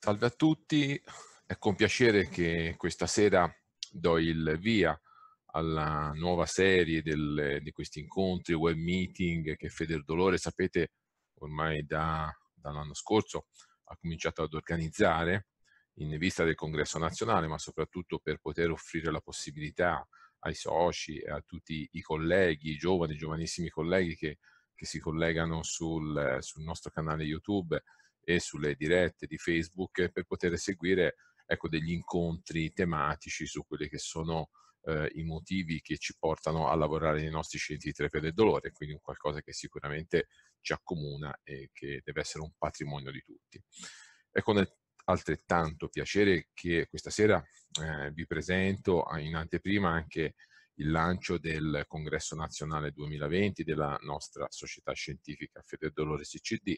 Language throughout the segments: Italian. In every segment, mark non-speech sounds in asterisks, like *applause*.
Salve a tutti, è con piacere che questa sera do il via alla nuova serie del, di questi incontri, web meeting che Feder Dolore, sapete, ormai da, dall'anno scorso ha cominciato ad organizzare in vista del congresso nazionale, ma soprattutto per poter offrire la possibilità ai soci e a tutti i colleghi, i giovani, giovanissimi colleghi che, che si collegano sul, sul nostro canale YouTube e sulle dirette di Facebook per poter seguire ecco, degli incontri tematici su quelli che sono eh, i motivi che ci portano a lavorare nei nostri centri di terapia del dolore, quindi un qualcosa che sicuramente ci accomuna e che deve essere un patrimonio di tutti. È con altrettanto piacere che questa sera eh, vi presento eh, in anteprima anche il lancio del congresso nazionale 2020 della nostra società scientifica Fede Dolore CCD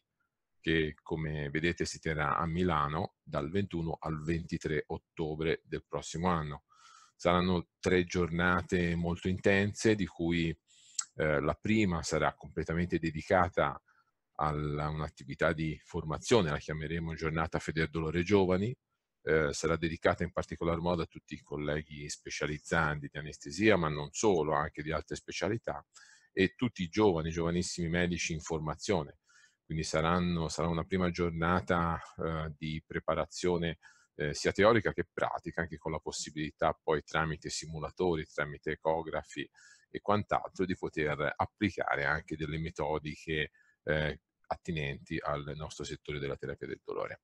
che come vedete si terrà a Milano dal 21 al 23 ottobre del prossimo anno. Saranno tre giornate molto intense, di cui eh, la prima sarà completamente dedicata a un'attività di formazione, la chiameremo giornata Federdolore Giovani, eh, sarà dedicata in particolar modo a tutti i colleghi specializzanti di anestesia, ma non solo, anche di altre specialità, e tutti i giovani, giovanissimi medici in formazione quindi saranno, sarà una prima giornata eh, di preparazione eh, sia teorica che pratica, anche con la possibilità poi tramite simulatori, tramite ecografi e quant'altro di poter applicare anche delle metodiche eh, attinenti al nostro settore della terapia del dolore.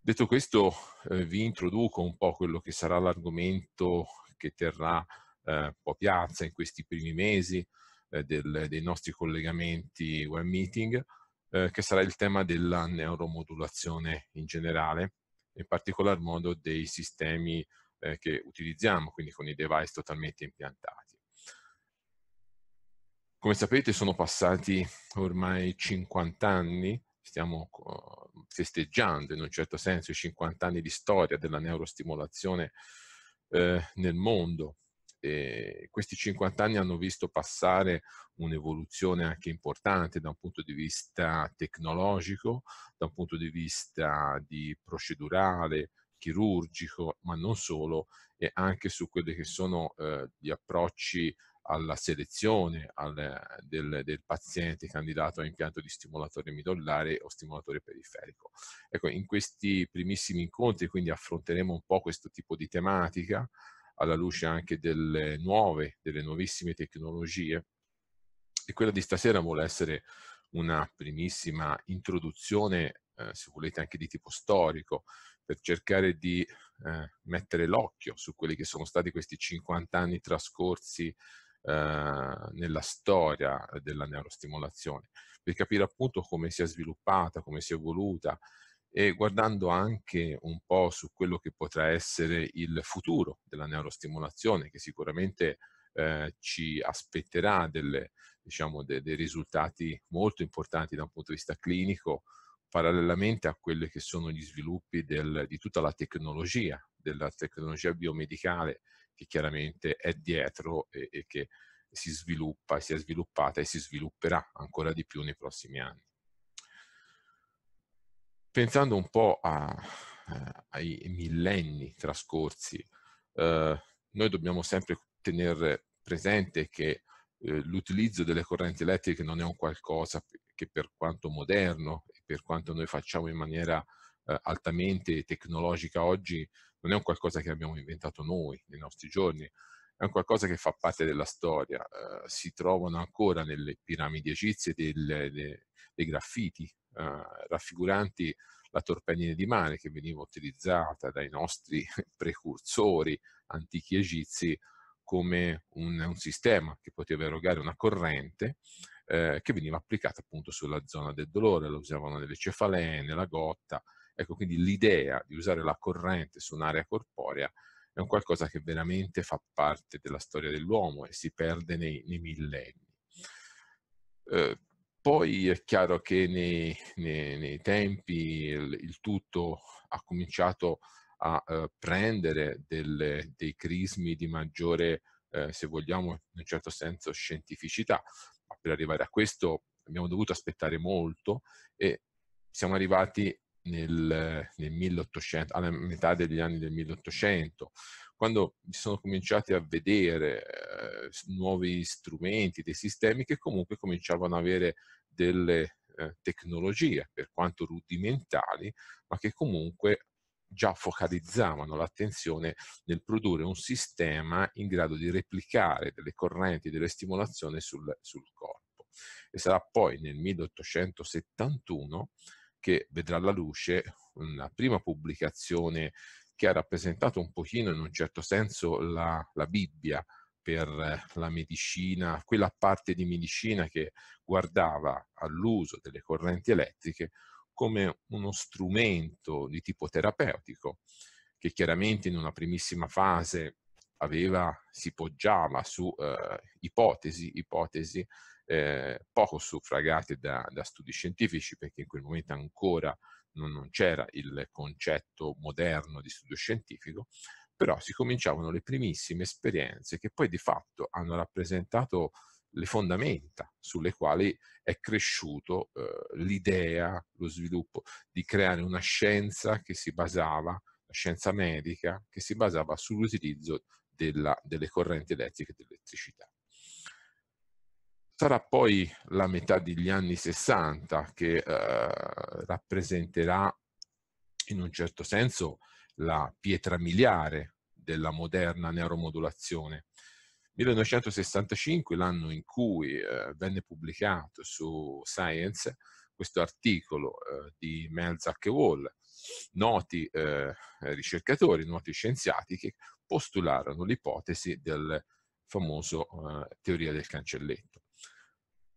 Detto questo, eh, vi introduco un po' quello che sarà l'argomento che terrà eh, un po' piazza in questi primi mesi eh, del, dei nostri collegamenti web meeting eh, che sarà il tema della neuromodulazione in generale, in particolar modo dei sistemi eh, che utilizziamo, quindi con i device totalmente impiantati. Come sapete sono passati ormai 50 anni, stiamo festeggiando in un certo senso i 50 anni di storia della neurostimolazione eh, nel mondo questi 50 anni hanno visto passare un'evoluzione anche importante da un punto di vista tecnologico, da un punto di vista di procedurale, chirurgico, ma non solo, e anche su quelli che sono eh, gli approcci alla selezione al, del, del, paziente candidato a impianto di stimolatore midollare o stimolatore periferico. Ecco, in questi primissimi incontri quindi affronteremo un po' questo tipo di tematica, alla luce anche delle nuove, delle nuovissime tecnologie. E quella di stasera vuole essere una primissima introduzione, eh, se volete anche di tipo storico, per cercare di eh, mettere l'occhio su quelli che sono stati questi 50 anni trascorsi eh, nella storia della neurostimolazione, per capire appunto come si è sviluppata, come si è evoluta e guardando anche un po' su quello che potrà essere il futuro della neurostimolazione, che sicuramente eh, ci aspetterà delle, diciamo, de, dei risultati molto importanti da un punto di vista clinico, parallelamente a quelli che sono gli sviluppi del, di tutta la tecnologia, della tecnologia biomedicale che chiaramente è dietro e, e che si sviluppa, si è sviluppata e si svilupperà ancora di più nei prossimi anni pensando un po' a, a, ai millenni trascorsi, eh, noi dobbiamo sempre tenere presente che eh, l'utilizzo delle correnti elettriche non è un qualcosa che per quanto moderno e per quanto noi facciamo in maniera eh, altamente tecnologica oggi, non è un qualcosa che abbiamo inventato noi nei nostri giorni, è un qualcosa che fa parte della storia. Eh, si trovano ancora nelle piramidi egizie dei graffiti eh, raffiguranti la torpenina di mare che veniva utilizzata dai nostri *laughs* precursori antichi egizi come un, un sistema che poteva erogare una corrente eh, che veniva applicata appunto sulla zona del dolore, lo usavano nelle cefalee, nella gotta, ecco quindi l'idea di usare la corrente su un'area corporea è un qualcosa che veramente fa parte della storia dell'uomo e si perde nei, nei millenni. Eh, poi è chiaro che nei, nei, nei tempi il, il, tutto ha cominciato a eh, prendere delle, dei crismi di maggiore, eh, se vogliamo, in un certo senso scientificità, ma per arrivare a questo abbiamo dovuto aspettare molto e siamo arrivati nel, nel 1800, alla metà degli anni del 1800, quando si sono cominciati a vedere eh, nuovi strumenti, dei sistemi che comunque cominciavano ad avere delle eh, tecnologie, per quanto rudimentali, ma che comunque già focalizzavano l'attenzione nel produrre un sistema in grado di replicare delle correnti, delle stimolazioni sul, sul corpo. E sarà poi nel 1871 che vedrà la luce una prima pubblicazione che ha rappresentato un pochino in un certo senso la, la Bibbia per eh, la medicina, quella parte di medicina che guardava all'uso delle correnti elettriche come uno strumento di tipo terapeutico, che chiaramente in una primissima fase aveva, si poggiava su eh, ipotesi, ipotesi eh, poco suffragate da, da, studi scientifici, perché in quel momento ancora non, non c'era il concetto moderno di studio scientifico, però si cominciavano le primissime esperienze che poi di fatto hanno rappresentato le fondamenta sulle quali è cresciuto eh, l'idea, lo sviluppo di creare una scienza che si basava, la scienza medica, che si basava sull'utilizzo delle correnti elettriche e dell'elettricità. Sarà poi la metà degli anni 60 che eh, rappresenterà in un certo senso la pietra miliare della moderna neuromodulazione. 1965, l'anno in cui eh, venne pubblicato su Science questo articolo eh, di Melzack e Wall, noti eh, ricercatori, noti scienziati che postularono l'ipotesi del famoso eh, teoria del cancelletto.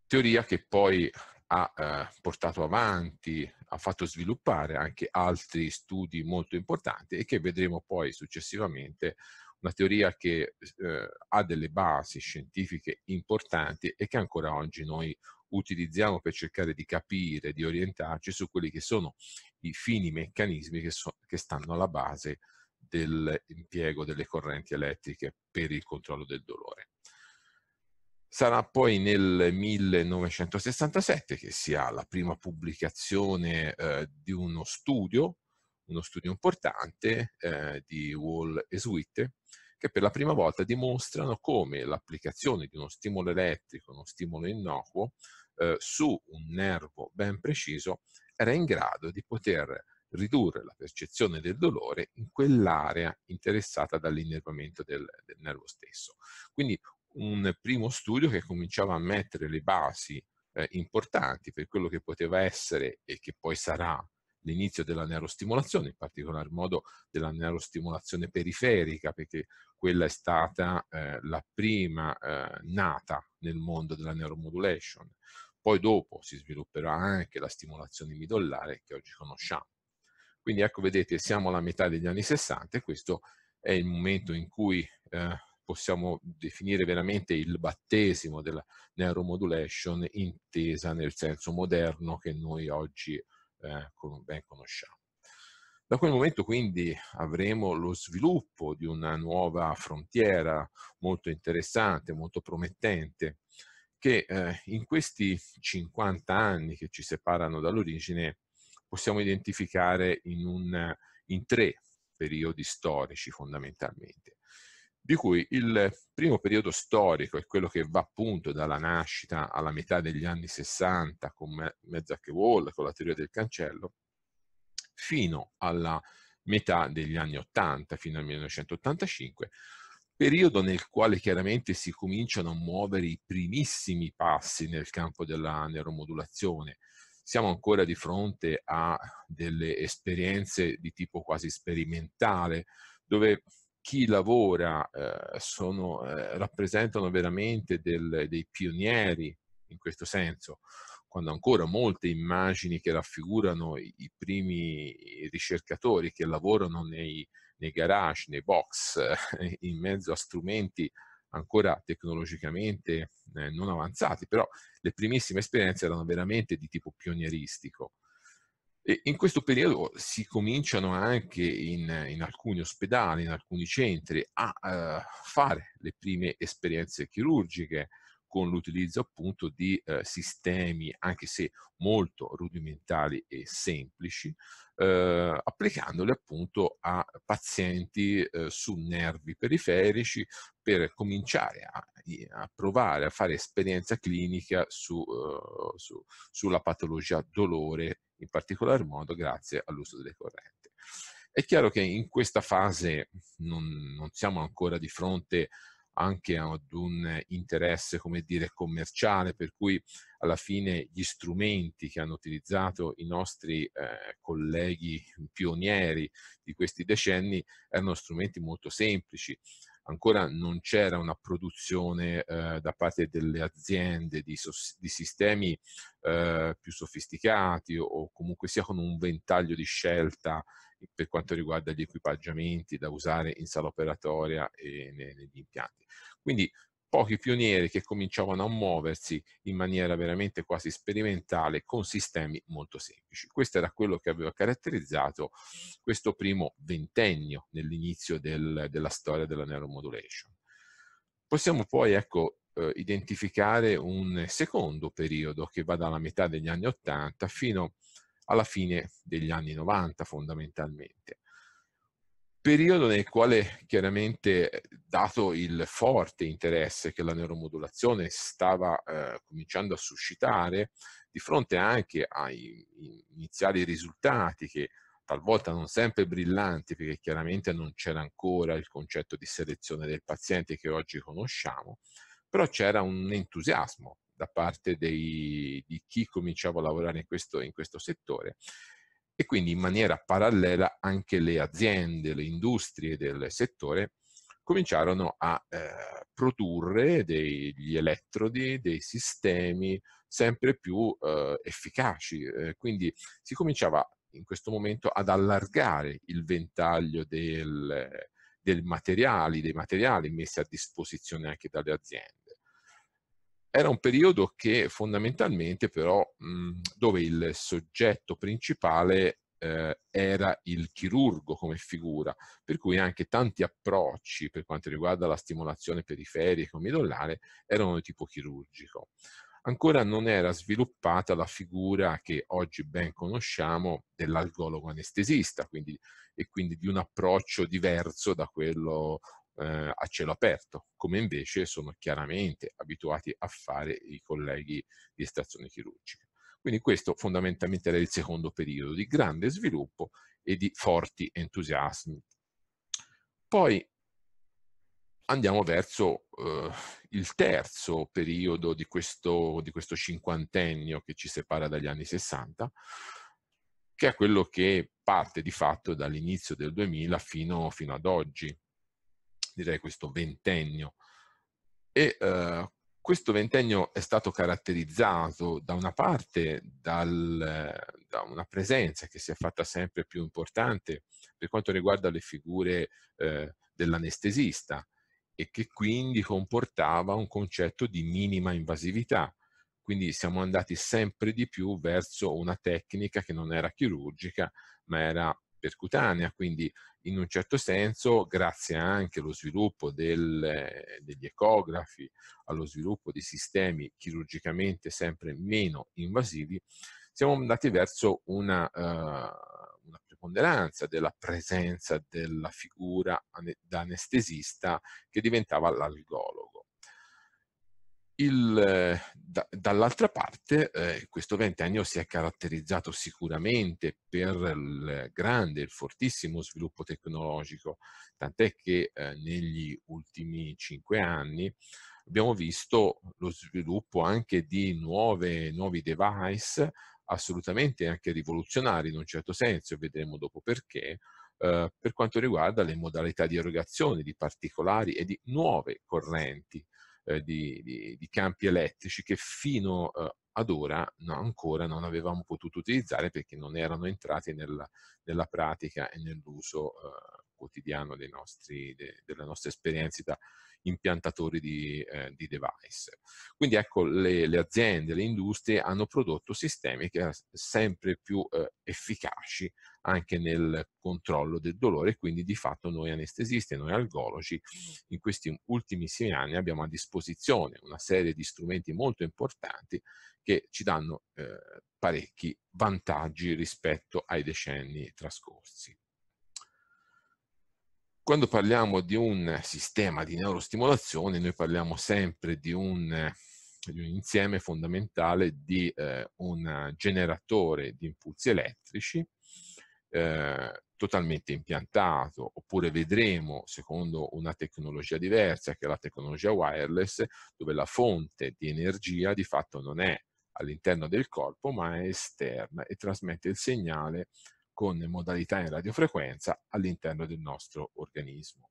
Teoria che poi ha eh, portato avanti ha fatto sviluppare anche altri studi molto importanti e che vedremo poi successivamente una teoria che eh, ha delle basi scientifiche importanti e che ancora oggi noi utilizziamo per cercare di capire, di orientarci su quelli che sono i fini meccanismi che, so, che stanno alla base dell'impiego delle correnti elettriche per il controllo del dolore. Sarà poi nel 1967 che si ha la prima pubblicazione eh, di uno studio, uno studio importante eh, di Wall e Switte, che per la prima volta dimostrano come l'applicazione di uno stimolo elettrico, uno stimolo innocuo, eh, su un nervo ben preciso era in grado di poter ridurre la percezione del dolore in quell'area interessata dall'innervamento del, del, nervo stesso. Quindi un primo studio che cominciava a mettere le basi eh, importanti per quello che poteva essere e che poi sarà l'inizio della neurostimolazione, in particolar modo della neurostimolazione periferica, perché quella è stata eh, la prima eh, nata nel mondo della neuromodulation. Poi dopo si svilupperà anche la stimolazione midollare che oggi conosciamo. Quindi ecco, vedete, siamo alla metà degli anni 60 e questo è il momento in cui eh, possiamo definire veramente il battesimo della neuromodulation intesa nel senso moderno che noi oggi eh, ben conosciamo. Da quel momento quindi avremo lo sviluppo di una nuova frontiera molto interessante, molto promettente, che eh, in questi 50 anni che ci separano dall'origine possiamo identificare in, un, in tre periodi storici fondamentalmente di cui il primo periodo storico è quello che va appunto dalla nascita alla metà degli anni 60 con Mezzac e Wall, con la teoria del cancello, fino alla metà degli anni 80, fino al 1985, periodo nel quale chiaramente si cominciano a muovere i primissimi passi nel campo della neuromodulazione. Siamo ancora di fronte a delle esperienze di tipo quasi sperimentale, dove chi lavora eh, sono, eh, rappresentano veramente del, dei pionieri in questo senso, quando ancora molte immagini che raffigurano i, i primi ricercatori che lavorano nei, nei garage, nei box, eh, *laughs* in mezzo a strumenti ancora tecnologicamente eh, non avanzati, però le primissime esperienze erano veramente di tipo pionieristico. E in questo periodo si cominciano anche in, in alcuni ospedali, in alcuni centri, a eh, fare le prime esperienze chirurgiche con l'utilizzo appunto di eh, sistemi, anche se molto rudimentali e semplici, eh, applicandoli appunto a pazienti eh, su nervi periferici per cominciare a, a, provare a fare esperienza clinica su, eh, su, sulla patologia dolore in particolar modo grazie all'uso delle correnti. È chiaro che in questa fase non, non siamo ancora di fronte anche ad un interesse, come dire, commerciale, per cui alla fine gli strumenti che hanno utilizzato i nostri eh, colleghi pionieri di questi decenni erano strumenti molto semplici ancora non c'era una produzione eh, da parte delle aziende di, di sistemi eh, più sofisticati o comunque sia con un ventaglio di scelta per quanto riguarda gli equipaggiamenti da usare in sala operatoria e negli impianti. Quindi pochi pionieri che cominciavano a muoversi in maniera veramente quasi sperimentale con sistemi molto semplici. Questo era quello che aveva caratterizzato questo primo ventennio nell'inizio del, della storia della neuromodulation. Possiamo poi ecco, eh, identificare un secondo periodo che va dalla metà degli anni 80 fino alla fine degli anni 90 fondamentalmente periodo nel quale chiaramente, dato il forte interesse che la neuromodulazione stava eh, cominciando a suscitare, di fronte anche ai iniziali risultati che talvolta non sempre brillanti, perché chiaramente non c'era ancora il concetto di selezione del paziente che oggi conosciamo, però c'era un entusiasmo da parte dei, di chi cominciava a lavorare in questo, in questo settore e quindi in maniera parallela anche le aziende, le industrie del settore cominciarono a eh, produrre degli elettrodi, dei sistemi sempre più eh, efficaci. Eh, quindi si cominciava in questo momento ad allargare il ventaglio del, del materiali, dei materiali messi a disposizione anche dalle aziende. Era un periodo che fondamentalmente però mh, mhmm, dove il soggetto principale eh, era il chirurgo come figura, per cui anche tanti approcci per quanto riguarda la stimolazione periferica o midollare erano di tipo chirurgico. Ancora non era sviluppata la figura che oggi ben conosciamo dell'algologo anestesista quindi, e quindi di un approccio diverso da quello eh, a cielo aperto, come invece sono chiaramente abituati a fare i colleghi di estrazione chirurgica. Quindi questo fondamentalmente era il secondo periodo di grande sviluppo e di forti entusiasmi. Poi andiamo verso eh, il terzo periodo di questo, di questo cinquantennio che ci separa dagli anni 60, che è quello che parte di fatto dall'inizio del 2000 fino, fino ad oggi, direi questo ventennio. E eh, questo ventennio è stato caratterizzato da una parte dal, da una presenza che si è fatta sempre più importante per quanto riguarda le figure eh, dell'anestesista e che quindi comportava un concetto di minima invasività. Quindi siamo andati sempre di più verso una tecnica che non era chirurgica, ma era percutanea, quindi in un certo senso, grazie anche allo sviluppo del, eh, degli ecografi, allo sviluppo di sistemi chirurgicamente sempre meno invasivi, siamo andati verso una, uh, una preponderanza della presenza della figura da anestesista che diventava l'algolo il, eh, da, dall'altra parte, eh, questo ventennio si è caratterizzato sicuramente per il grande il fortissimo sviluppo tecnologico, tant'è che eh, negli ultimi cinque anni abbiamo visto lo sviluppo anche di nuove, nuovi device assolutamente anche rivoluzionari in un certo senso, vedremo dopo perché, eh, per quanto riguarda le modalità di erogazione di particolari e di nuove correnti eh, di, di, di, campi elettrici che fino eh, ad ora no, ancora non avevamo potuto utilizzare perché non erano entrati nella, nella pratica e nell'uso eh, quotidiano nostri, de, delle nostre esperienze da, impiantatori di, eh, di device. Quindi ecco, le, le, aziende, le industrie hanno prodotto sistemi che erano sempre più eh, efficaci anche nel controllo del dolore, quindi di fatto noi anestesisti e noi algologi in questi ultimissimi anni abbiamo a disposizione una serie di strumenti molto importanti che ci danno eh, parecchi vantaggi rispetto ai decenni trascorsi. Quando parliamo di un sistema di neurostimolazione, noi parliamo sempre di un, di un insieme fondamentale di eh, un generatore di impulsi elettrici eh, totalmente impiantato, oppure vedremo, secondo una tecnologia diversa, che è la tecnologia wireless, dove la fonte di energia di fatto non è all'interno del corpo, ma è esterna e trasmette il segnale con modalità in radiofrequenza all'interno del nostro organismo.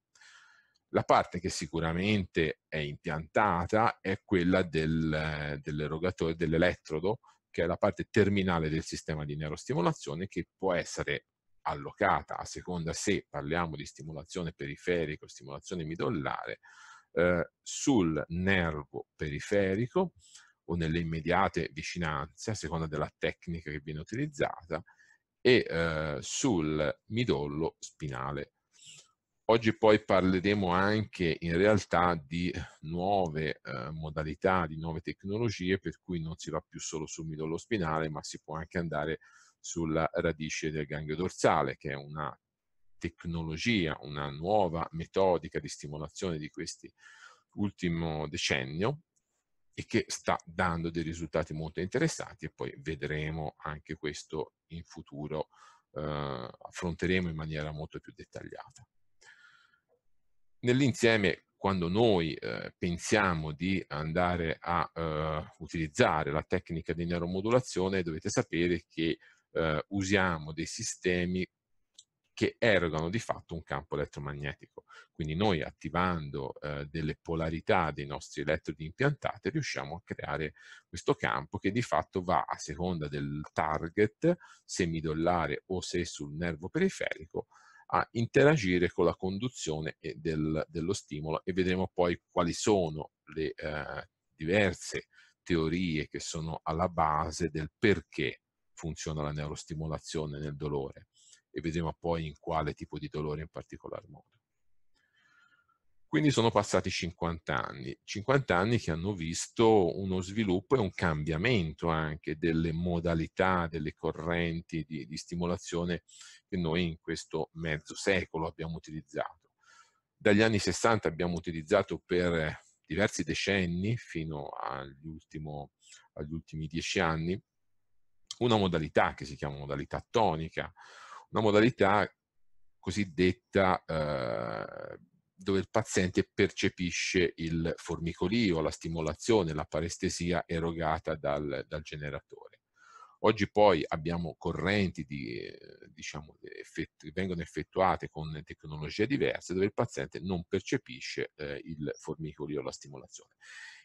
La parte che sicuramente è impiantata è quella del, eh, dell'erogatore, dell'elettrodo, che è la parte terminale del sistema di neurostimolazione che può essere allocata a seconda se parliamo di stimolazione periferica o stimolazione midollare eh, sul nervo periferico o nelle immediate vicinanze a seconda della tecnica che viene utilizzata e eh, sul midollo spinale. Oggi poi parleremo anche in realtà di nuove eh, modalità, di nuove tecnologie, per cui non si va più solo sul midollo spinale, ma si può anche andare sulla radice del ganglio dorsale, che è una tecnologia, una nuova metodica di stimolazione di questi ultimo decennio e che sta dando dei risultati molto interessanti e poi vedremo anche questo in futuro, eh, affronteremo in maniera molto più dettagliata. Nell'insieme, quando noi eh, pensiamo di andare a eh, utilizzare la tecnica di neuromodulazione, dovete sapere che eh, usiamo dei sistemi che erogano di fatto un campo elettromagnetico. Quindi noi attivando eh, delle polarità dei nostri elettrodi impiantati riusciamo a creare questo campo che di fatto va a seconda del target semidollare o se sul nervo periferico a interagire con la conduzione del, dello stimolo e vedremo poi quali sono le eh, diverse teorie che sono alla base del perché funziona la neurostimolazione nel dolore e vedremo poi in quale tipo di dolore in particolar modo. Quindi sono passati 50 anni, 50 anni che hanno visto uno sviluppo e un cambiamento anche delle modalità, delle correnti di, di stimolazione che noi in questo mezzo secolo abbiamo utilizzato. Dagli anni 60 abbiamo utilizzato per diversi decenni, fino agli, ultimo, agli ultimi dieci anni, una modalità che si chiama modalità tonica, una modalità cosiddetta eh, dove il paziente percepisce il formicolio, la stimolazione, la parestesia erogata dal, dal generatore. Oggi poi abbiamo correnti di, eh, diciamo, effettu- vengono effettuate con tecnologie diverse dove il paziente non percepisce eh, il formicolio la stimolazione.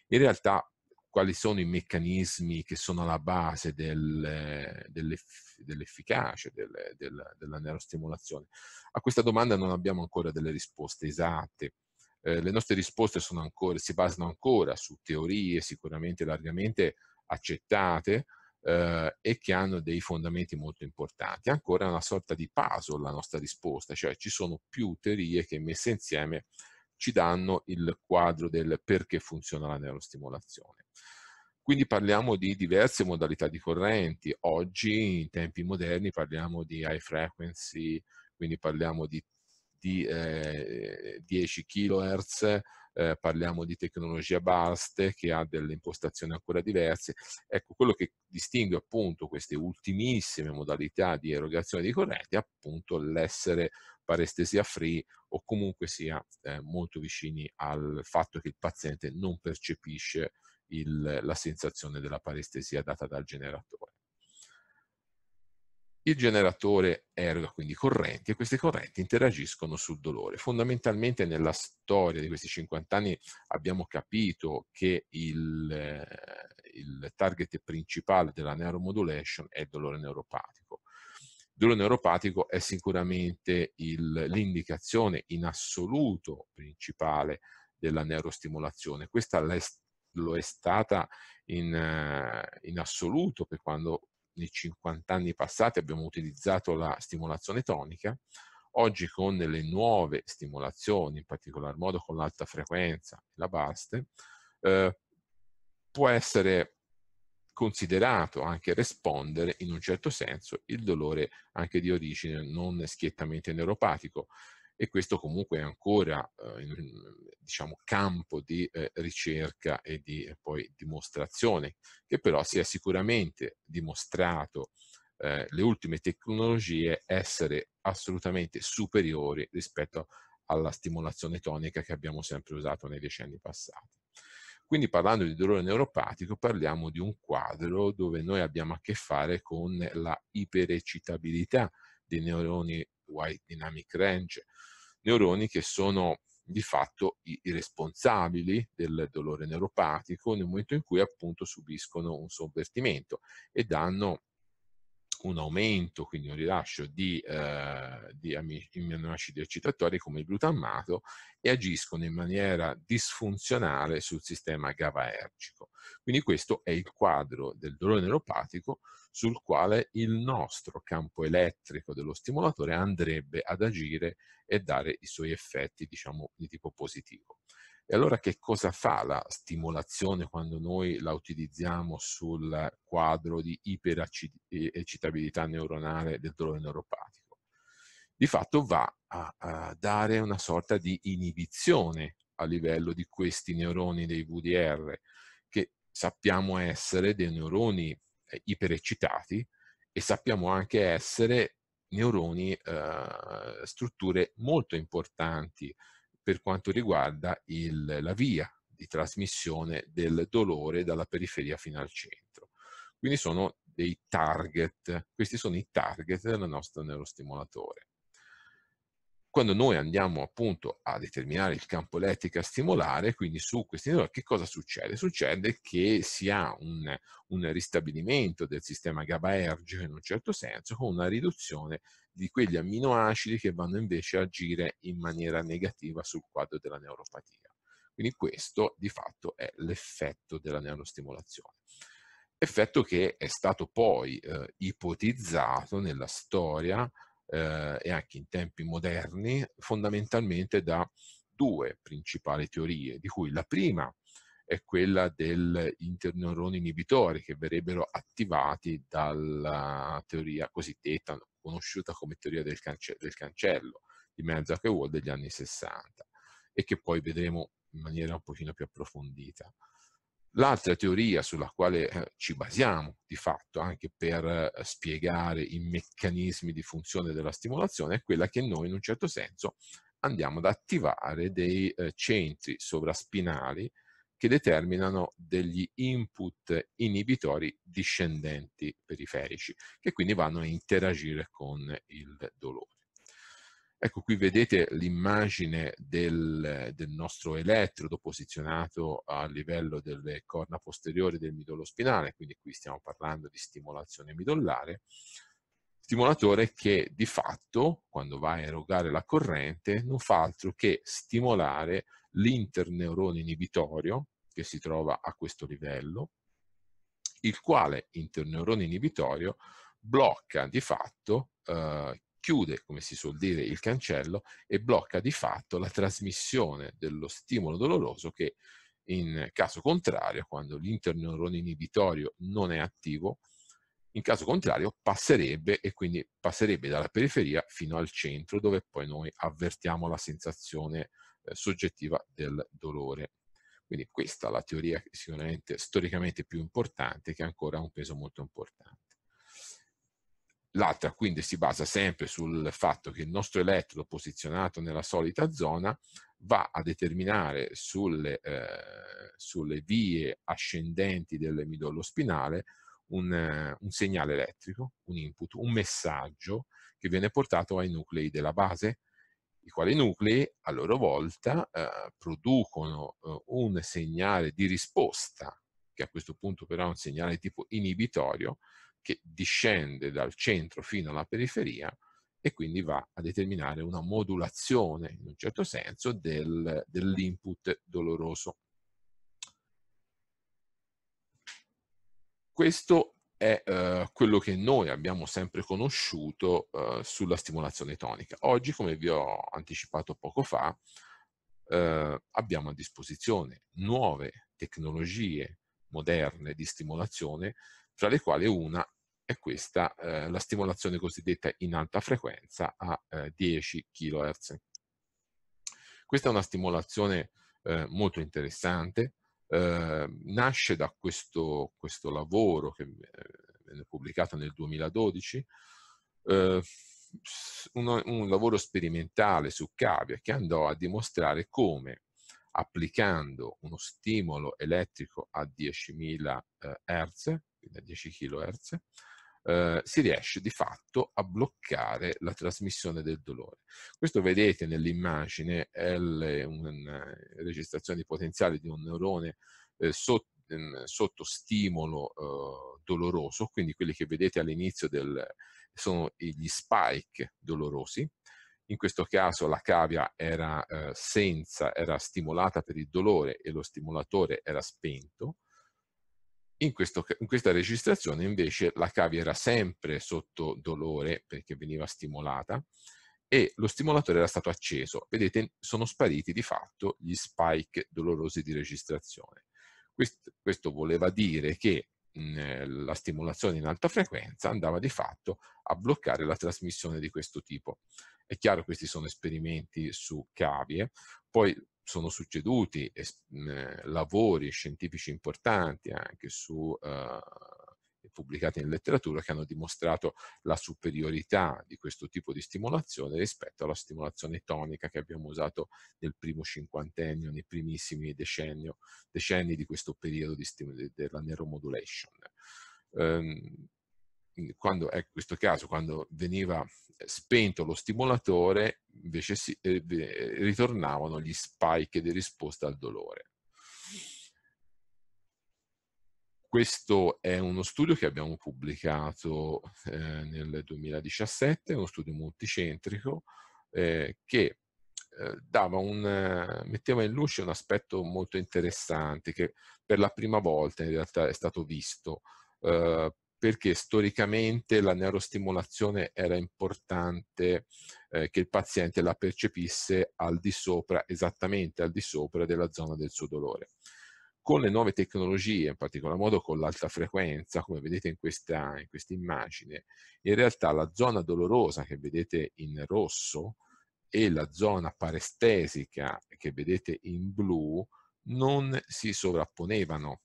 In realtà quali sono i meccanismi che sono alla base del, eh, dell'eff, dell'efficacia del, del, della neurostimolazione. A questa domanda non abbiamo ancora delle risposte esatte. Eh, le nostre risposte ancora, si basano ancora su teorie sicuramente largamente accettate eh, e che hanno dei fondamenti molto importanti. Ancora una sorta di puzzle la nostra risposta, cioè ci sono più teorie che messe insieme ci danno il quadro del perché funziona la neurostimolazione. Quindi parliamo di diverse modalità di correnti. Oggi, in tempi moderni, parliamo di high frequency, quindi parliamo di, di eh, 10 kHz, eh, parliamo di tecnologia BAST che ha delle impostazioni ancora diverse. Ecco, quello che distingue appunto queste ultimissime modalità di erogazione di correnti è appunto l'essere parestesia free o comunque sia eh, molto vicini al fatto che il paziente non percepisce il, la sensazione della parestesia data dal generatore. Il generatore eroga quindi correnti e queste correnti interagiscono sul dolore. Fondamentalmente nella storia di questi 50 anni abbiamo capito che il, eh, il target principale della neuromodulation è il dolore neuropatico dolo neuropatico è sicuramente l'indicazione in assoluto principale della neurostimolazione. Questa lo è stata in, in assoluto per quando nei 50 anni passati abbiamo utilizzato la stimolazione tonica, Oggi con le nuove stimolazioni, in particolar modo con l'alta frequenza la BASTE, eh, può essere considerato anche rispondere in un certo senso il dolore anche di origine non schiettamente neuropatico e questo comunque è ancora eh, in, diciamo, campo di eh, ricerca e di eh, poi dimostrazione, che però si è sicuramente dimostrato eh, le ultime tecnologie essere assolutamente superiori rispetto alla stimolazione tonica che abbiamo sempre usato nei decenni passati. Quindi parlando di dolore neuropatico parliamo di un quadro dove noi abbiamo a che fare con la iperecitabilità dei neuroni wide dynamic range, neuroni che sono di fatto i responsabili del dolore neuropatico nel momento in cui appunto subiscono un sovvertimento e danno un aumento, quindi un rilascio di, eh, di aminoacidi eccitatori come il glutammato e agiscono in maniera disfunzionale sul sistema GABAergico. Quindi questo è il quadro del dolore neuropatico sul quale il nostro campo elettrico dello stimolatore andrebbe ad agire e dare i suoi effetti, diciamo, di tipo positivo. E allora che cosa fa la stimolazione quando noi la utilizziamo sul quadro di ipereccitabilità neuronale del dolore neuropatico? Di fatto va a, a dare una sorta di inibizione a livello di questi neuroni dei VDR, che sappiamo essere dei neuroni eh, ipereccitati e sappiamo anche essere neuroni, eh, strutture molto importanti per quanto riguarda il, la via di trasmissione del dolore dalla periferia fino al centro. Quindi sono dei target, questi sono i target del nostro neurostimolatore. Quando noi andiamo appunto a determinare il campo elettrica stimolare, quindi su questi neuroni, che cosa succede? Succede che si ha un, un ristabilimento del sistema GABAergico in un certo senso, con una riduzione di quegli amminoacidi che vanno invece a agire in maniera negativa sul quadro della neuropatia. Quindi questo di fatto è l'effetto della neurostimolazione. Effetto che è stato poi eh, ipotizzato nella storia eh, e anche in tempi moderni fondamentalmente da due principali teorie, di cui la prima è quella degli interneuroni inibitori che verrebbero attivati dalla teoria cosiddetta, conosciuta come teoria del, cance del cancello, di Merzak e Wall degli anni 60 e che poi vedremo in maniera un pochino più approfondita. L'altra teoria sulla quale eh, ci basiamo di fatto anche per eh, spiegare i meccanismi di funzione della stimolazione è quella che noi in un certo senso andiamo ad attivare dei eh, centri sovraspinali che determinano degli input inibitori discendenti periferici che quindi vanno a interagire con il dolore. Ecco qui vedete l'immagine del, del, nostro elettrodo posizionato a livello delle corna posteriori del midollo spinale, quindi qui stiamo parlando di stimolazione midollare, stimolatore che di fatto, quando va a erogare la corrente, non fa altro che stimolare l'interneurone inibitorio che si trova a questo livello, il quale interneurone inibitorio blocca di fatto eh, chiude, come si suol dire, il cancello e blocca di fatto la trasmissione dello stimolo doloroso che in caso contrario, quando l'interneurone inibitorio non è attivo, in caso contrario passerebbe e quindi passerebbe dalla periferia fino al centro dove poi noi avvertiamo la sensazione eh, soggettiva del dolore. Quindi questa è la teoria sicuramente storicamente più importante che ancora ha un peso molto importante. L'altra quindi si basa sempre sul fatto che il nostro elettrodo posizionato nella solita zona va a determinare sulle, eh, sulle vie ascendenti del midollo spinale un, eh, un, segnale elettrico, un input, un messaggio che viene portato ai nuclei della base, i quali nuclei a loro volta eh, producono eh, un segnale di risposta, che a questo punto però è un segnale tipo inibitorio, che discende dal centro fino alla periferia e quindi va a determinare una modulazione, in un certo senso, del, dell'input doloroso. Questo è eh, quello che noi abbiamo sempre conosciuto eh, sulla stimolazione tonica. Oggi, come vi ho anticipato poco fa, eh, abbiamo a disposizione nuove tecnologie moderne di stimolazione tra le quali una è questa, eh, la stimolazione cosiddetta in alta frequenza a eh, 10 kHz. Questa è una stimolazione eh, molto interessante, eh, nasce da questo, questo lavoro che eh, venne pubblicato nel 2012, eh, un, un lavoro sperimentale su cavia che andò a dimostrare come applicando uno stimolo elettrico a 10.000 Hz, quindi a 10 kHz, eh, si riesce di fatto a bloccare la trasmissione del dolore. Questo vedete nell'immagine, è una eh, registrazione di potenziale di un neurone eh, sotto, mm, sotto stimolo eh, doloroso, quindi quelli che vedete all'inizio del, sono gli spike dolorosi, in questo caso la cavia era eh, senza, era stimolata per il dolore e lo stimolatore era spento, in, questo, in, questa registrazione invece la cavia era sempre sotto dolore perché veniva stimolata e lo stimolatore era stato acceso. Vedete, sono spariti di fatto gli spike dolorosi di registrazione. Questo, questo voleva dire che mh, mhmm, la stimolazione in alta frequenza andava di fatto a bloccare la trasmissione di questo tipo. È chiaro questi sono esperimenti su cavie, poi sono succeduti es, lavori scientifici importanti anche su eh, pubblicati in letteratura che hanno dimostrato la superiorità di questo tipo di stimolazione rispetto alla stimolazione tonica che abbiamo usato nel primo cinquantennio, nei primissimi decenni di questo periodo di della neuromodulation. Um, quando, ecco, questo caso, quando veniva eh, spento lo stimolatore, invece si, eh, ritornavano gli spike di risposta al dolore. Questo è uno studio che abbiamo pubblicato eh, nel 2017, uno studio multicentrico eh, che eh, un, eh, metteva in luce un aspetto molto interessante che per la prima volta in realtà è stato visto Uh, perché storicamente la neurostimolazione era importante eh, che il paziente la percepisse al di sopra, esattamente al di sopra della zona del suo dolore. Con le nuove tecnologie, in particolar modo con l'alta frequenza, come vedete in questa, in questa immagine, in realtà la zona dolorosa che vedete in rosso e la zona parestesica che vedete in blu non si sovrapponevano.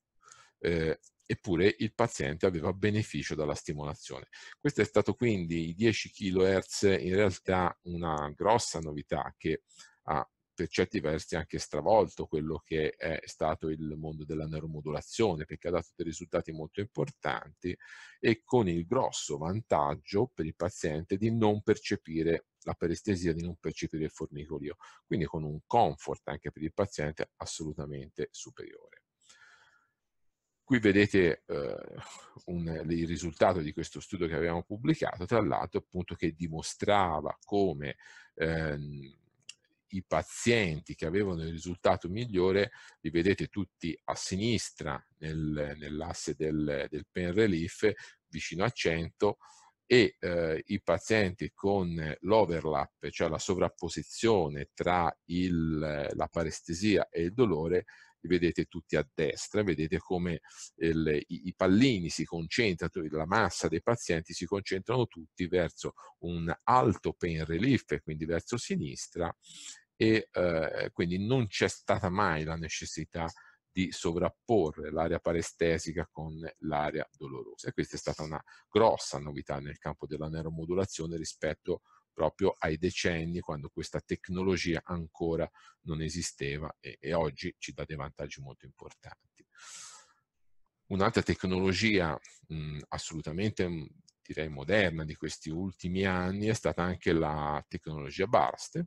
Eh, eppure il paziente aveva beneficio dalla stimolazione. Questo è stato quindi i 10 kHz in realtà una grossa novità che ha per certi versi anche stravolto quello che è stato il mondo della neuromodulazione perché ha dato dei risultati molto importanti e con il grosso vantaggio per il paziente di non percepire la perestesia, di non percepire il formicolio, quindi con un comfort anche per il paziente assolutamente superiore. Qui vedete eh, un, il risultato di questo studio che abbiamo pubblicato, tra l'altro appunto che dimostrava come ehm, i pazienti che avevano il risultato migliore, li vedete tutti a sinistra nel, nell'asse del, del pen relief, vicino a 100, e eh, i pazienti con l'overlap, cioè la sovrapposizione tra il, la parestesia e il dolore, li vedete tutti a destra, vedete come il, i, i, pallini si concentrano, la massa dei pazienti si concentrano tutti verso un alto pain relief, quindi verso sinistra, e eh, quindi non c'è stata mai la necessità di sovrapporre l'area parestesica con l'area dolorosa. E questa è stata una grossa novità nel campo della neuromodulazione rispetto a proprio ai decenni quando questa tecnologia ancora non esisteva e, e oggi ci dà dei vantaggi molto importanti. Un'altra tecnologia mh, assolutamente direi moderna di questi ultimi anni è stata anche la tecnologia Barste.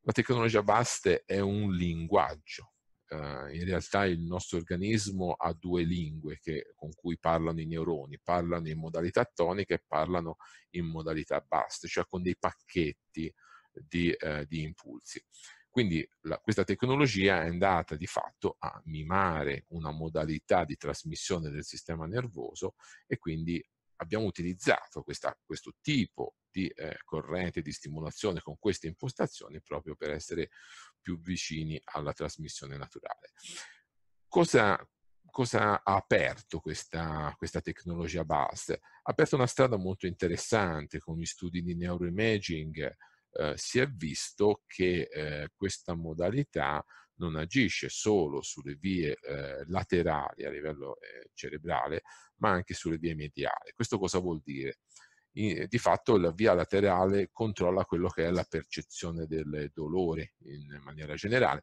La tecnologia Barste è un linguaggio, eh, in realtà il nostro organismo ha due lingue che, con cui parlano i neuroni, parlano in modalità tonica e parlano in modalità basta, cioè con dei pacchetti di, eh, di impulsi. Quindi la, questa tecnologia è andata di fatto a mimare una modalità di trasmissione del sistema nervoso e quindi abbiamo utilizzato questa, questo tipo di eh, corrente di stimolazione con queste impostazioni proprio per essere più vicini alla trasmissione naturale. Cosa, cosa ha aperto questa, questa tecnologia base? Ha aperto una strada molto interessante con gli studi di neuroimaging. Eh, si è visto che eh, questa modalità non agisce solo sulle vie eh, laterali a livello eh, cerebrale, ma anche sulle vie mediali. Questo cosa vuol dire? di fatto la via laterale controlla quello che è la percezione del dolore in maniera generale,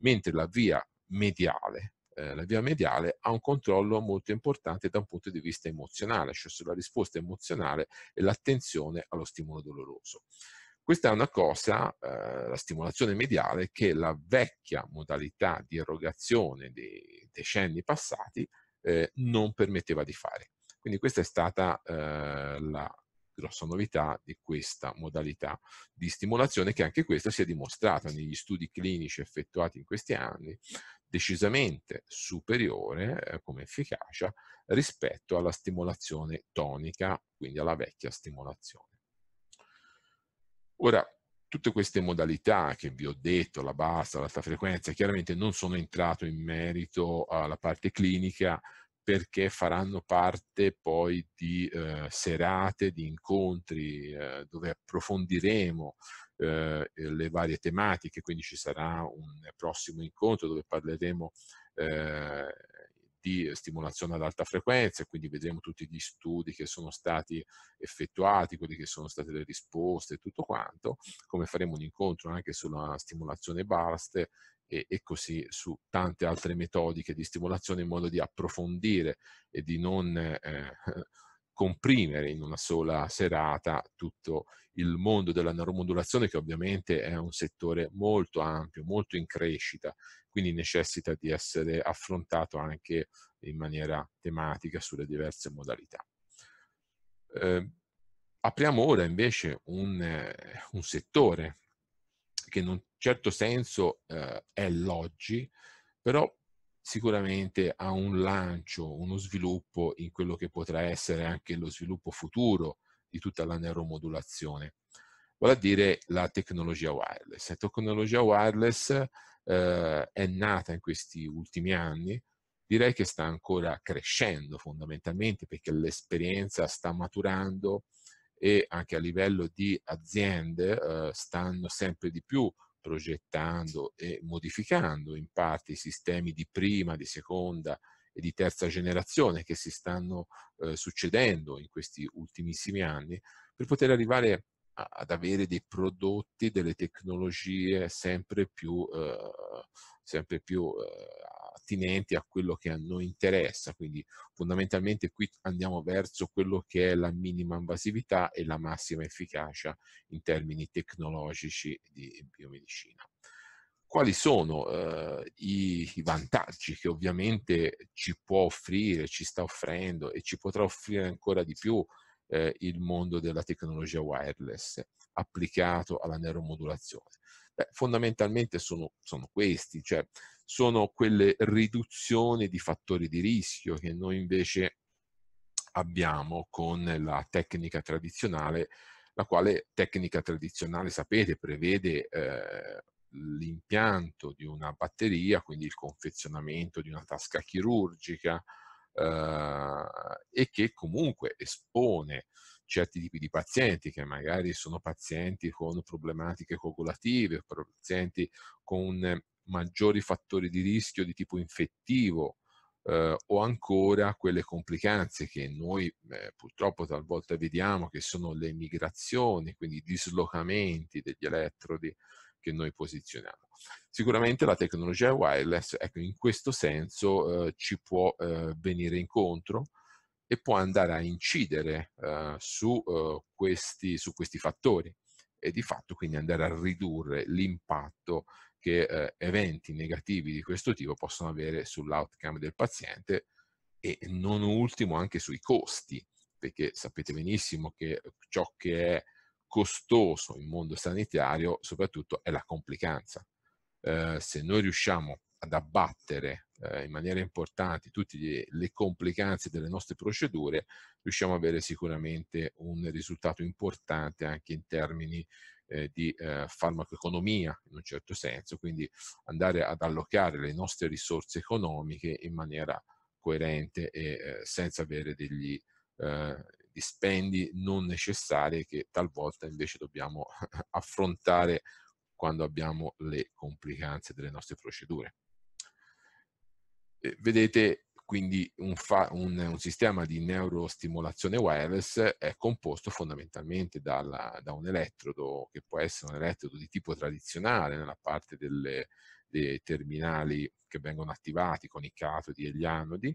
mentre la via mediale, eh, la via mediale ha un controllo molto importante da un punto di vista emozionale, cioè sulla risposta emozionale e l'attenzione allo stimolo doloroso. Questa è una cosa, eh, la stimolazione mediale, che la vecchia modalità di erogazione dei decenni passati eh, non permetteva di fare. Quindi questa è stata eh, la grossa novità di questa modalità di stimolazione che anche questa si è dimostrata negli studi clinici effettuati in questi anni decisamente superiore eh, come efficacia rispetto alla stimolazione tonica, quindi alla vecchia stimolazione. Ora, tutte queste modalità che vi ho detto, la bassa, l'alta frequenza, chiaramente non sono entrato in merito alla parte clinica perché faranno parte poi di eh, serate, di incontri eh, dove approfondiremo eh, le varie tematiche, quindi ci sarà un prossimo incontro dove parleremo eh, di stimolazione ad alta frequenza quindi vedremo tutti gli studi che sono stati effettuati, quelle che sono state le risposte e tutto quanto, come faremo un incontro anche sulla stimolazione BARST e, e, così su tante altre metodiche di stimolazione in modo di approfondire e di non eh, *laughs* comprimere in una sola serata tutto il mondo della neuromodulazione che ovviamente è un settore molto ampio, molto in crescita, quindi necessita di essere affrontato anche in maniera tematica sulle diverse modalità. Eh, apriamo ora invece un, eh, un settore che in un certo senso eh, è l'oggi, però sicuramente ha un lancio, uno sviluppo in quello che potrà essere anche lo sviluppo futuro di tutta la neuromodulazione, vale a dire la tecnologia wireless. La tecnologia wireless eh, è nata in questi ultimi anni, direi che sta ancora crescendo fondamentalmente perché l'esperienza sta maturando, e anche a livello di aziende eh, stanno sempre di più progettando e modificando in parte i sistemi di prima, di seconda e di terza generazione che si stanno eh, succedendo in questi ultimissimi anni per poter arrivare a, ad avere dei prodotti, delle tecnologie sempre più, eh, sempre più eh, attinenti a quello che a noi interessa, quindi fondamentalmente qui andiamo verso quello che è la minima invasività e la massima efficacia in termini tecnologici di biomedicina. Quali sono eh, i, i vantaggi che ovviamente ci può offrire, ci sta offrendo e ci potrà offrire ancora di più eh, il mondo della tecnologia wireless applicato alla neuromodulazione? Beh, fondamentalmente sono, sono, questi, cioè sono quelle riduzioni di fattori di rischio che noi invece abbiamo con la tecnica tradizionale, la quale tecnica tradizionale, sapete, prevede eh, l'impianto di una batteria, quindi il confezionamento di una tasca chirurgica eh, e che comunque espone certi tipi di pazienti che magari sono pazienti con problematiche coagulative, pazienti con maggiori fattori di rischio di tipo infettivo eh, o ancora quelle complicanze che noi eh, purtroppo talvolta vediamo che sono le migrazioni, quindi i dislocamenti degli elettrodi che noi posizioniamo. Sicuramente la tecnologia wireless ecco, in questo senso eh, ci può eh, venire incontro e può andare a incidere eh, su eh, questi, su questi fattori e di fatto quindi andare a ridurre l'impatto che eh, eventi negativi di questo tipo possono avere sull'outcome del paziente e non ultimo anche sui costi, perché sapete benissimo che eh, ciò che è costoso in mondo sanitario soprattutto è la complicanza. Eh, se noi riusciamo ad abbattere eh, in maniera importante tutte le complicanze delle nostre procedure, riusciamo ad avere sicuramente un risultato importante anche in termini eh, di eh, farmacoeconomia in un certo senso, quindi andare ad allocare le nostre risorse economiche in maniera coerente e eh, senza avere degli eh, spendi non necessari che talvolta invece dobbiamo *laughs* affrontare quando abbiamo le complicanze delle nostre procedure. Eh, vedete quindi un, un, un, sistema di neurostimolazione wireless è composto fondamentalmente dalla, da un elettrodo che può essere un elettrodo di tipo tradizionale nella parte delle, dei terminali che vengono attivati con i catodi e gli anodi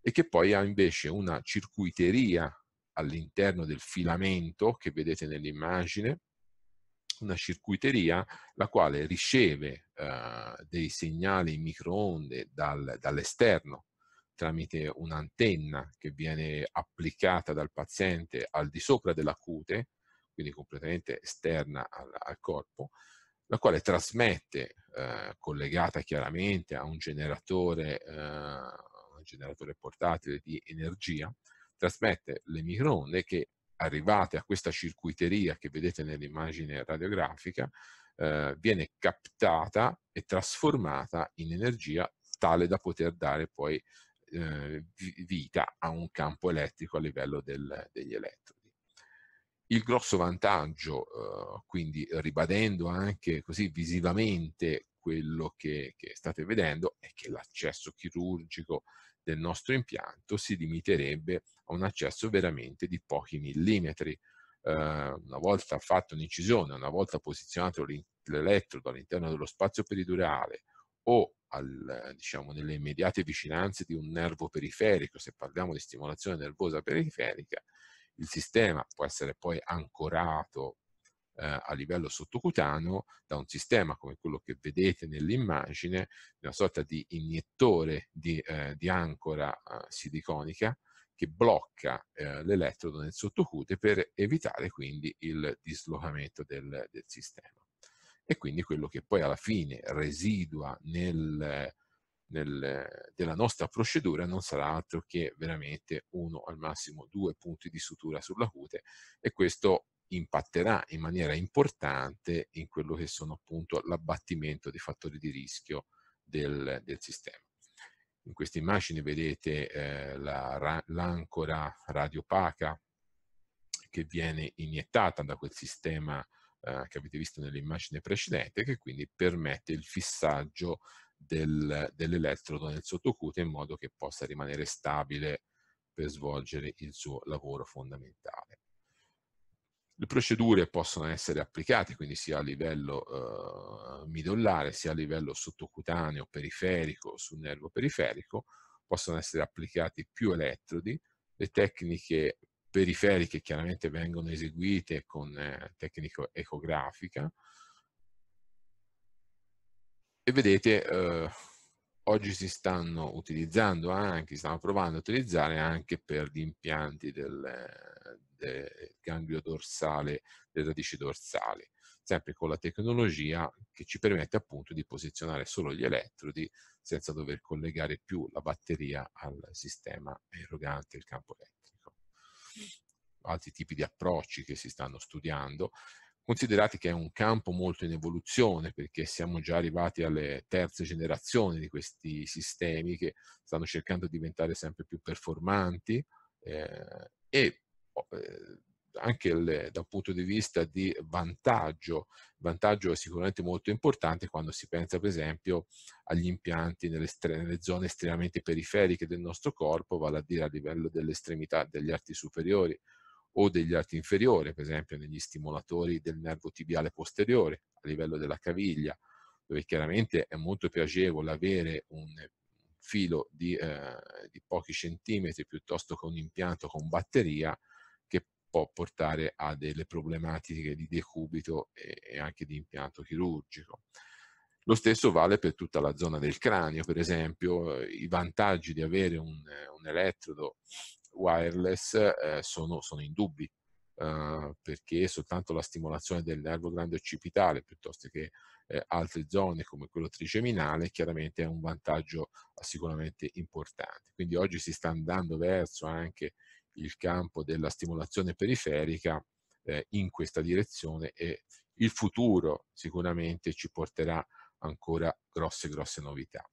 e che poi ha invece una circuiteria all'interno del filamento che vedete nell'immagine una circuiteria la quale riceve eh, dei segnali in microonde dal, dall'esterno tramite un'antenna che viene applicata dal paziente al di sopra della cute, quindi completamente esterna al, al corpo, la quale trasmette, eh, collegata chiaramente a un generatore, eh, un generatore portatile di energia, trasmette le microonde che arrivate a questa circuiteria che vedete nell'immagine radiografica, eh, viene captata e trasformata in energia tale da poter dare poi eh, vita a un campo elettrico a livello del, degli elettrodi. Il grosso vantaggio, eh, quindi ribadendo anche così visivamente quello che, che state vedendo, è che l'accesso chirurgico del nostro impianto si limiterebbe a un accesso veramente di pochi millimetri. Eh, una volta fatta un'incisione, una volta posizionato l'elettrodo all'interno dello spazio peridurale o al, diciamo, nelle immediate vicinanze di un nervo periferico, se parliamo di stimolazione nervosa periferica, il sistema può essere poi ancorato eh, a livello sottocutaneo da un sistema come quello che vedete nell'immagine, una sorta di iniettore di, eh, di ancora eh, siliconica che blocca eh, l'elettrodo nel sottocute per evitare quindi il dislocamento del, del, sistema. E quindi quello che poi alla fine residua nel, nel, della nostra procedura non sarà altro che veramente uno al massimo due punti di sutura sulla cute e questo impatterà in maniera importante in quello che sono appunto l'abbattimento dei fattori di rischio del, del sistema. In queste immagini vedete eh, la, l'ancora radiopaca che viene iniettata da quel sistema eh, che avete visto nell'immagine precedente, che quindi permette il fissaggio del, dell'elettrodo nel sottocute in modo che possa rimanere stabile per svolgere il suo lavoro fondamentale. Le procedure possono essere applicate, quindi sia a livello eh, midollare, sia a livello sottocutaneo, periferico, sul nervo periferico, possono essere applicati più elettrodi, le tecniche periferiche chiaramente vengono eseguite con eh, tecnica ecografica, e vedete eh, oggi si stanno utilizzando anche, si stanno provando a utilizzare anche per gli impianti del, eh, il eh, ganglio dorsale, le radici dorsali, sempre con la tecnologia che ci permette appunto di posizionare solo gli elettrodi senza dover collegare più la batteria al sistema erogante il campo elettrico. Altri tipi di approcci che si stanno studiando Considerate che è un campo molto in evoluzione perché siamo già arrivati alle terze generazioni di questi sistemi che stanno cercando di diventare sempre più performanti eh, e Ehm, anche le, da un punto di vista di vantaggio, vantaggio è sicuramente molto importante quando si pensa per esempio agli impianti nelle, nelle zone estremamente periferiche del nostro corpo, vale a dire a livello delle estremità degli arti superiori o degli arti inferiori, per esempio negli stimolatori del nervo tibiale posteriore a livello della caviglia, dove chiaramente è molto più agevole avere un filo di, eh, di pochi centimetri piuttosto che un impianto con batteria può portare a delle problematiche di decubito e anche di impianto chirurgico. Lo stesso vale per tutta la zona del cranio, per esempio eh, i vantaggi di avere un, eh, un elettrodo wireless eh, sono, sono indubbi, eh, perché soltanto la stimolazione del nervo grande occipitale piuttosto che eh, altre zone come quello trigeminale chiaramente è un vantaggio sicuramente importante. Quindi oggi si sta andando verso anche il campo della stimolazione periferica eh, in questa direzione e il futuro sicuramente ci porterà ancora grosse grosse novità.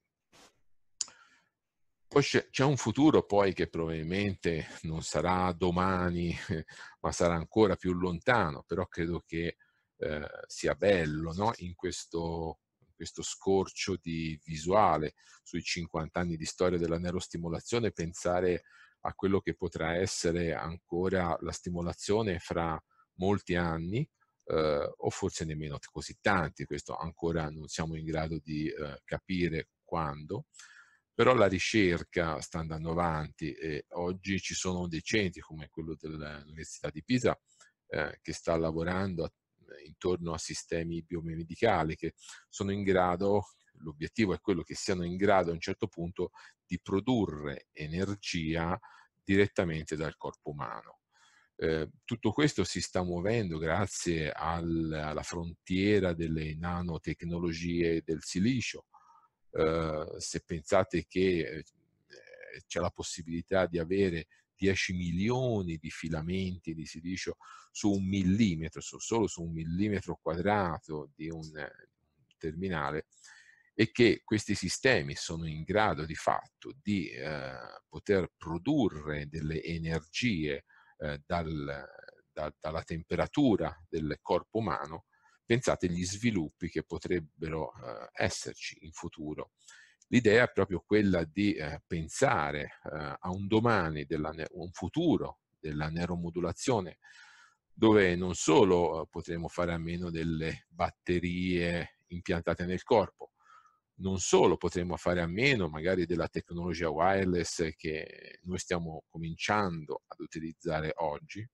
Poi c'è un futuro poi che probabilmente non sarà domani, *laughs* ma sarà ancora più lontano, però credo che eh, sia bello no? in, questo, in questo scorcio di visuale sui 50 anni di storia della neurostimolazione pensare a quello che potrà essere ancora la stimolazione fra molti anni eh, o forse nemmeno così tanti, questo ancora non siamo in grado di eh, capire quando, però la ricerca sta andando avanti e oggi ci sono dei centri come quello dell'Università di Pisa eh, che sta lavorando a, intorno a sistemi biomedicali che sono in grado l'obiettivo è quello che siano in grado a un certo punto di produrre energia direttamente dal corpo umano. Eh, tutto questo si sta muovendo grazie al, alla frontiera delle nanotecnologie del silicio. Eh, se pensate che eh, c'è la possibilità di avere 10 milioni di filamenti di silicio su un millimetro, solo su un millimetro quadrato di un eh, terminale, e che questi sistemi sono in grado di fatto di eh, poter produrre delle energie eh, dal, da, dalla temperatura del corpo umano, pensate agli sviluppi che potrebbero eh, esserci in futuro. L'idea è proprio quella di eh, pensare eh, a un domani, della, un futuro della neuromodulazione dove non solo eh, potremo fare a meno delle batterie impiantate nel corpo, non solo potremmo fare a meno magari della tecnologia wireless che noi stiamo cominciando ad utilizzare oggi,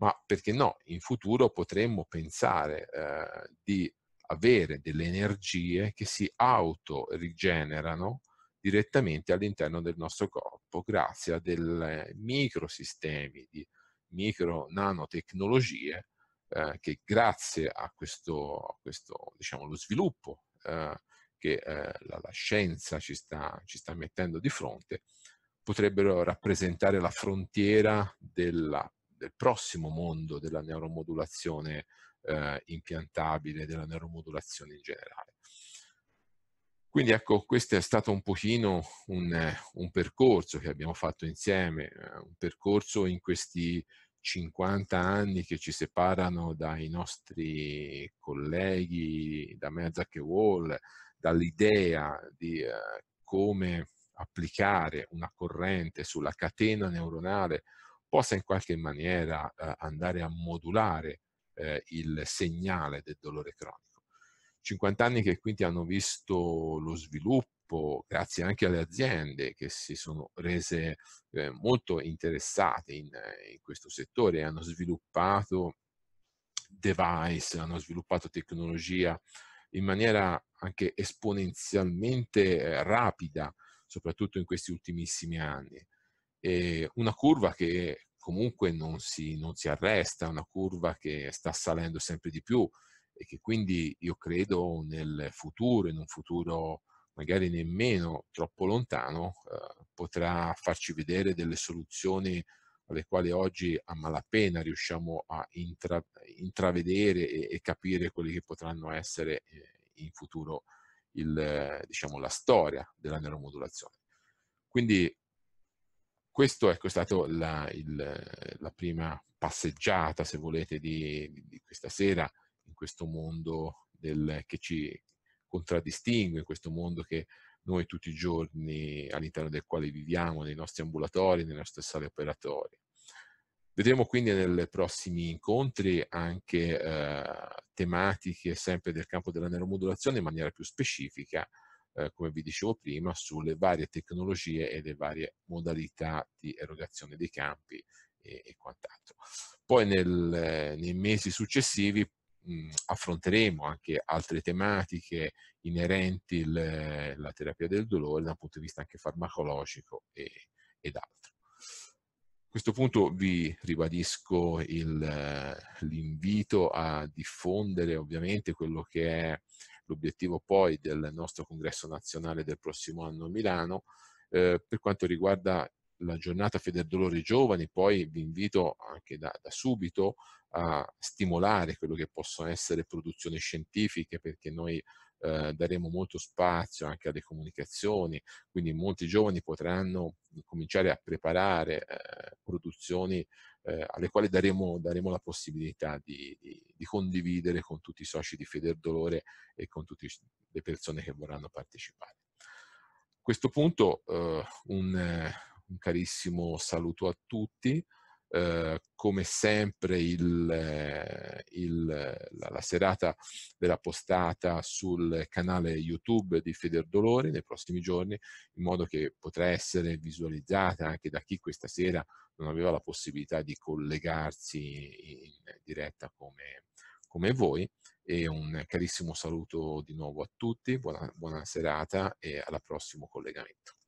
ma perché no, in futuro potremmo pensare eh, di avere delle energie che si autorigenerano direttamente all'interno del nostro corpo grazie a dei microsistemi di micro-nanotecnologie eh, che grazie a questo, a questo diciamo, lo sviluppo eh, che eh, la, la, scienza ci sta, ci sta mettendo di fronte, potrebbero rappresentare la frontiera della, del prossimo mondo della neuromodulazione eh, impiantabile, della neuromodulazione in generale. Quindi ecco, questo è stato un pochino un, un percorso che abbiamo fatto insieme, eh, un percorso in questi 50 anni che ci separano dai nostri colleghi da Merzak e Wall, dall'idea di eh, come applicare una corrente sulla catena neuronale possa in qualche maniera eh, andare a modulare eh, il segnale del dolore cronico. 50 anni che quindi hanno visto lo sviluppo, grazie anche alle aziende che si sono rese eh, molto interessate in, eh, in questo settore hanno sviluppato device, hanno sviluppato tecnologia in maniera anche esponenzialmente eh, rapida, soprattutto in questi ultimissimi anni. E una curva che comunque non si, non si arresta, una curva che sta salendo sempre di più e che quindi io credo nel futuro, in un futuro magari nemmeno troppo lontano, eh, potrà farci vedere delle soluzioni alle quali oggi a malapena riusciamo a intra, intravedere e, e, capire quelli che potranno essere eh, in futuro il, diciamo, la storia della neuromodulazione. Quindi questo ecco, è stato la, il, la, prima passeggiata, se volete, di, di questa sera in questo mondo del, che ci contraddistingue, in questo mondo che noi tutti i giorni all'interno del quale viviamo, nei nostri ambulatori, nelle nostre sale operatorie. Vedremo quindi nei prossimi incontri anche eh, tematiche sempre del campo della neuromodulazione in maniera più specifica, eh, come vi dicevo prima, sulle varie tecnologie e le varie modalità di erogazione dei campi e, e quant'altro. Poi nel, nei mesi successivi mh, mm, affronteremo anche altre tematiche inerenti alla terapia del dolore da un punto di vista anche farmacologico e, ed altro. A questo punto vi ribadisco eh, l'invito a diffondere ovviamente quello che è l'obiettivo poi del nostro congresso nazionale del prossimo anno a Milano. Eh, per quanto riguarda la giornata Federdolore Giovani, poi vi invito anche da, da, subito a stimolare quello che possono essere produzioni scientifiche, perché noi eh, daremo molto spazio anche alle comunicazioni, quindi molti giovani potranno cominciare a preparare eh, produzioni eh, alle quali daremo, daremo la possibilità di, di, di, condividere con tutti i soci di Federdolore e con tutte le persone che vorranno partecipare. A questo punto eh, un, un carissimo saluto a tutti. Uhm, come sempre il, eh, il, la, la, serata verrà postata sul canale YouTube di Feder Dolori nei prossimi giorni, in modo che potrà essere visualizzata anche da chi questa sera non aveva la possibilità di collegarsi in diretta come, come voi. E un carissimo saluto di nuovo a tutti, buona, buona serata e alla prossimo collegamento.